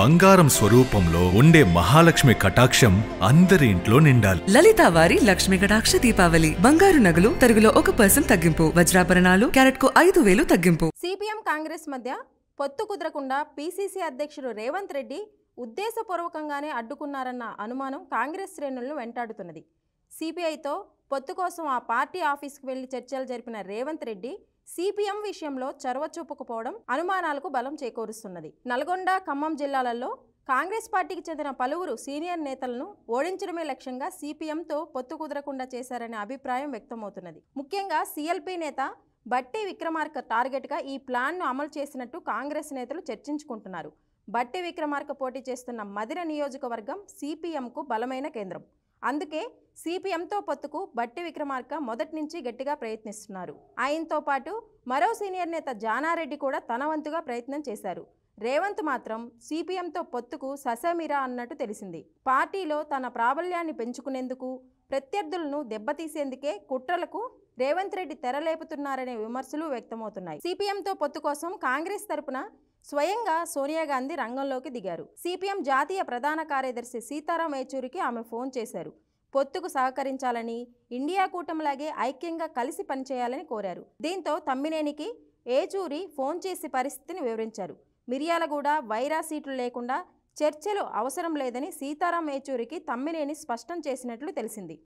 బంగారం స్వరూపంలో ఉండే మహాలక్ష్మి కటాక్షం అందరి ఇంట్లో నిండాలి లలిత వారి లక్ష్మి కటాక్ష దీపావళి బంగారు నగలు తరుగులో ఒక పర్సెంట్ తగ్గింపు వజ్రాభరణాలు క్యారెట్ కు ఐదు వేలు తగ్గింపు సిపిఎం కాంగ్రెస్ మధ్య పొత్తు కుదరకుండా పిసిసి అధ్యక్షుడు రేవంత్ రెడ్డి ఉద్దేశపూర్వకంగానే అడ్డుకున్నారన్న అనుమానం కాంగ్రెస్ శ్రేణులను వెంటాడుతున్నది సిబిఐతో పొత్తు కోసం ఆ పార్టీ ఆఫీస్కు వెళ్లి చర్చలు జరిపిన రేవంత్ రెడ్డి సిపిఎం విషయంలో చొరవ చూపకపోవడం అనుమానాలకు బలం చేకూరుస్తున్నది నల్గొండ ఖమ్మం జిల్లాలలో కాంగ్రెస్ పార్టీకి చెందిన పలువురు సీనియర్ నేతలను ఓడించడమే లక్ష్యంగా సిపిఎంతో పొత్తు కుదరకుండా చేశారనే అభిప్రాయం వ్యక్తమవుతున్నది ముఖ్యంగా సిఎల్పి నేత బట్టి విక్రమార్క టార్గెట్గా ఈ ప్లాన్ను అమలు చేసినట్టు కాంగ్రెస్ నేతలు చర్చించుకుంటున్నారు బట్టి విక్రమార్క పోటీ చేస్తున్న మదిర నియోజకవర్గం సిపిఎంకు బలమైన కేంద్రం అందుకే సిపిఎంతో పొత్తుకు బట్టి విక్రమార్క మొదటి నుంచి గట్టిగా ప్రయత్నిస్తున్నారు ఆయనతో పాటు మరో సీనియర్ నేత జానారెడ్డి కూడా తన ప్రయత్నం చేశారు రేవంత్ మాత్రం సిపిఎంతో పొత్తుకు ససమిరా అన్నట్టు తెలిసింది పార్టీలో తన ప్రాబల్యాన్ని పెంచుకునేందుకు ప్రత్యర్థులను దెబ్బతీసేందుకే కుట్రలకు రేవంత్ రెడ్డి తెరలేపుతున్నారనే విమర్శలు వ్యక్తమవుతున్నాయి సిపిఎంతో పొత్తు కోసం కాంగ్రెస్ తరపున స్వయంగా సోనియా గాంధీ రంగంలోకి దిగారు సిపిఎం జాతీయ ప్రధాన కార్యదర్శి సీతారాం యేచూరికి ఆమె ఫోన్ చేశారు పొత్తుకు సహకరించాలని ఇండియా కూటమిలాగే ఐక్యంగా కలిసి పనిచేయాలని కోరారు దీంతో తమ్మినేనికి ఏచూరి ఫోన్ చేసి పరిస్థితిని వివరించారు మిర్యాలగూడ వైరా సీట్లు లేకుండా చర్చలు అవసరం లేదని సీతారాం ఏచూరికి తమ్మినేని స్పష్టం చేసినట్లు తెలిసింది